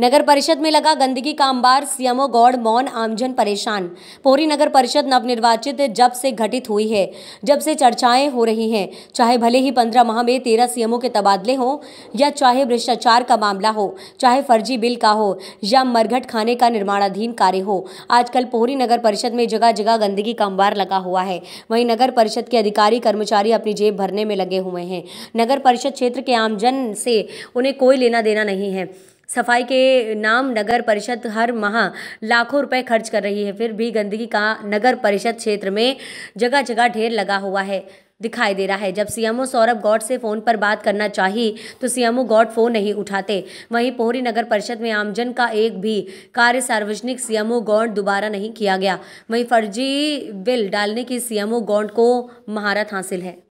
नगर परिषद में लगा गंदगी का अंबार सीएमओ गौड़ मौन आमजन परेशान पोरी नगर परिषद नवनिर्वाचित जब से घटित हुई है जब से चर्चाएं हो रही हैं चाहे भले ही पंद्रह माह में तेरह सीएमओ के तबादले हों या चाहे भ्रष्टाचार का मामला हो चाहे फर्जी बिल का हो या मरघट खाने का निर्माणाधीन कार्य हो आजकल पोहरी नगर परिषद में जगह जगह गंदगी का अंबार लगा हुआ है वहीं नगर परिषद के अधिकारी कर्मचारी अपनी जेब भरने में लगे हुए हैं नगर परिषद क्षेत्र के आमजन से उन्हें कोई लेना देना नहीं है सफाई के नाम नगर परिषद हर माह लाखों रुपए खर्च कर रही है फिर भी गंदगी का नगर परिषद क्षेत्र में जगह जगह ढेर लगा हुआ है दिखाई दे रहा है जब सीएमओ सौरभ गौड से फ़ोन पर बात करना चाहिए तो सीएमओ गौड फ़ोन नहीं उठाते वहीं पोहरी नगर परिषद में आमजन का एक भी कार्य सार्वजनिक सीएमओ गौड दोबारा नहीं किया गया वहीं फर्जी बिल डालने की सीएमओ गौड को महारत हासिल है